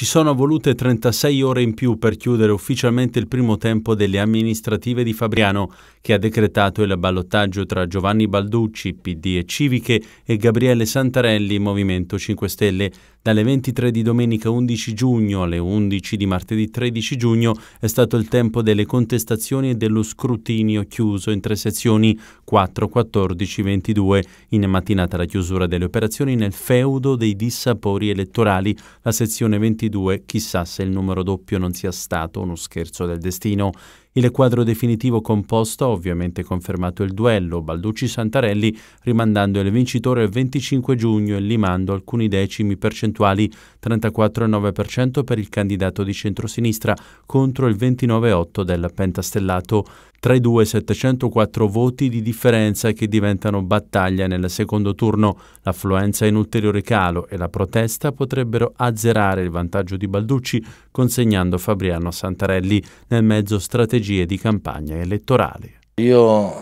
Ci sono volute 36 ore in più per chiudere ufficialmente il primo tempo delle amministrative di Fabriano, che ha decretato il ballottaggio tra Giovanni Balducci, PD e Civiche, e Gabriele Santarelli, Movimento 5 Stelle. Dalle 23 di domenica 11 giugno alle 11 di martedì 13 giugno è stato il tempo delle contestazioni e dello scrutinio chiuso in tre sezioni 4, 14, 22. In mattinata la chiusura delle operazioni nel feudo dei dissapori elettorali, la sezione 22 due, chissà se il numero doppio non sia stato uno scherzo del destino il quadro definitivo composto ha ovviamente confermato il duello Balducci-Santarelli rimandando il vincitore al 25 giugno e limando alcuni decimi percentuali 34,9% per il candidato di centrosinistra contro il 29,8% del pentastellato. Tra i due 704 voti di differenza che diventano battaglia nel secondo turno. L'affluenza in ulteriore calo e la protesta potrebbero azzerare il vantaggio di Balducci consegnando Fabriano a Santarelli nel mezzo strategico strategie di campagna elettorale. Io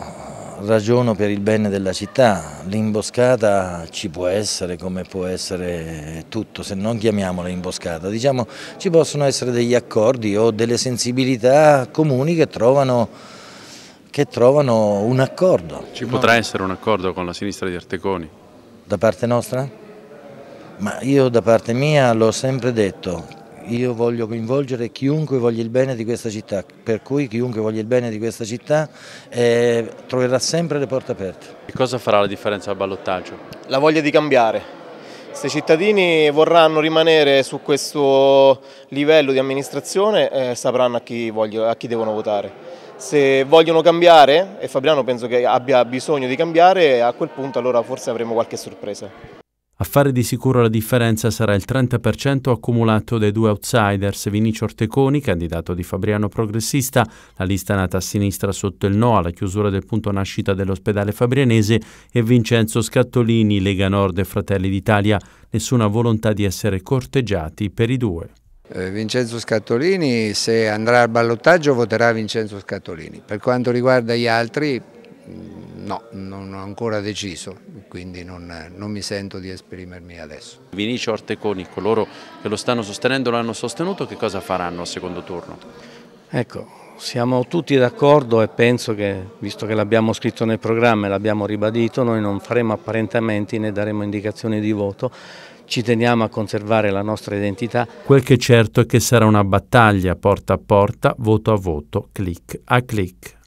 ragiono per il bene della città, l'imboscata ci può essere come può essere tutto, se non chiamiamola imboscata, diciamo ci possono essere degli accordi o delle sensibilità comuni che trovano, che trovano un accordo. Ci no? potrà essere un accordo con la sinistra di Arteconi? Da parte nostra? Ma io da parte mia l'ho sempre detto, io voglio coinvolgere chiunque voglia il bene di questa città, per cui chiunque voglia il bene di questa città eh, troverà sempre le porte aperte. Che cosa farà la differenza al ballottaggio? La voglia di cambiare. Se i cittadini vorranno rimanere su questo livello di amministrazione eh, sapranno a chi, voglio, a chi devono votare. Se vogliono cambiare, e Fabriano penso che abbia bisogno di cambiare, a quel punto allora forse avremo qualche sorpresa. A fare di sicuro la differenza sarà il 30% accumulato dai due outsiders Vinicio Orteconi, candidato di Fabriano Progressista, la lista nata a sinistra sotto il no alla chiusura del punto nascita dell'ospedale fabrianese, e Vincenzo Scattolini, Lega Nord e Fratelli d'Italia. Nessuna volontà di essere corteggiati per i due. Eh, Vincenzo Scattolini, se andrà al ballottaggio voterà Vincenzo Scattolini. Per quanto riguarda gli altri, No, non ho ancora deciso, quindi non, non mi sento di esprimermi adesso. Vinicio Orteconi, coloro che lo stanno sostenendo, l'hanno sostenuto, che cosa faranno al secondo turno? Ecco, siamo tutti d'accordo e penso che, visto che l'abbiamo scritto nel programma e l'abbiamo ribadito, noi non faremo apparentamenti né daremo indicazioni di voto, ci teniamo a conservare la nostra identità. Quel che è certo è che sarà una battaglia porta a porta, voto a voto, click a click.